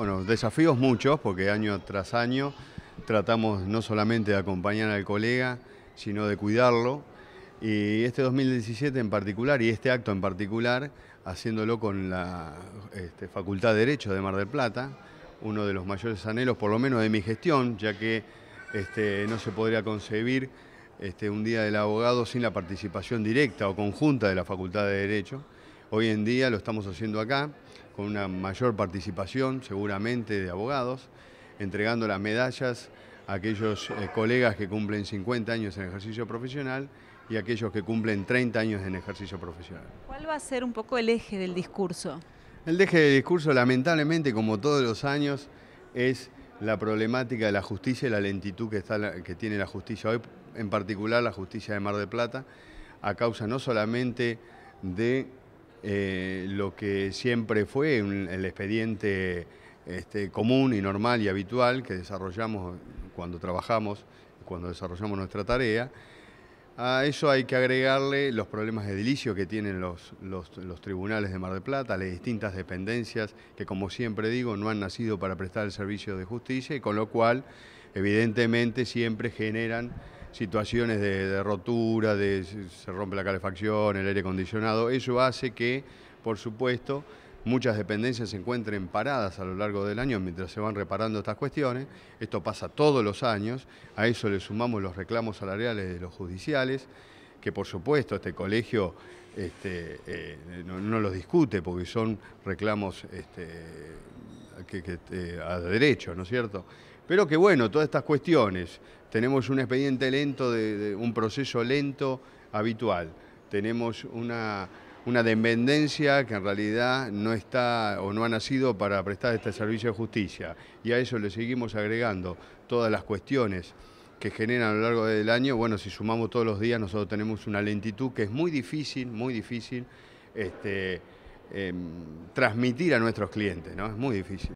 Bueno, desafíos muchos, porque año tras año tratamos no solamente de acompañar al colega, sino de cuidarlo. Y este 2017 en particular, y este acto en particular, haciéndolo con la este, Facultad de Derecho de Mar del Plata, uno de los mayores anhelos, por lo menos de mi gestión, ya que este, no se podría concebir este, un Día del Abogado sin la participación directa o conjunta de la Facultad de Derecho. Hoy en día lo estamos haciendo acá, con una mayor participación seguramente de abogados, entregando las medallas a aquellos eh, colegas que cumplen 50 años en ejercicio profesional y aquellos que cumplen 30 años en ejercicio profesional. ¿Cuál va a ser un poco el eje del discurso? El eje del discurso, lamentablemente, como todos los años, es la problemática de la justicia y la lentitud que, que tiene la justicia hoy, en particular la justicia de Mar del Plata, a causa no solamente de eh, lo que siempre fue el expediente este, común y normal y habitual que desarrollamos cuando trabajamos, cuando desarrollamos nuestra tarea. A eso hay que agregarle los problemas de edilicio que tienen los, los, tribunales de Mar del Plata, las distintas dependencias que, como siempre digo, no han nacido para prestar el servicio de justicia y con lo cual, evidentemente, siempre generan situaciones de, rotura, de se rompe la calefacción, el aire acondicionado. Eso hace que, por supuesto, muchas dependencias se encuentren paradas a lo largo del año mientras se van reparando estas cuestiones. Esto pasa todos los años, a eso le sumamos los reclamos salariales de los judiciales, que por supuesto este colegio este, eh, no, los discute porque son reclamos este, que, eh, a derecho, ¿no es cierto? Pero que bueno, todas estas cuestiones, tenemos un expediente lento, de, un proceso lento habitual, tenemos una, una dependencia que en realidad no está o no ha nacido para prestar este servicio de justicia y a eso le seguimos agregando todas las cuestiones que generan a lo largo del año, bueno, si sumamos todos los días nosotros tenemos una lentitud que es muy difícil, muy difícil este, em, transmitir a nuestros clientes, ¿no? Es muy difícil.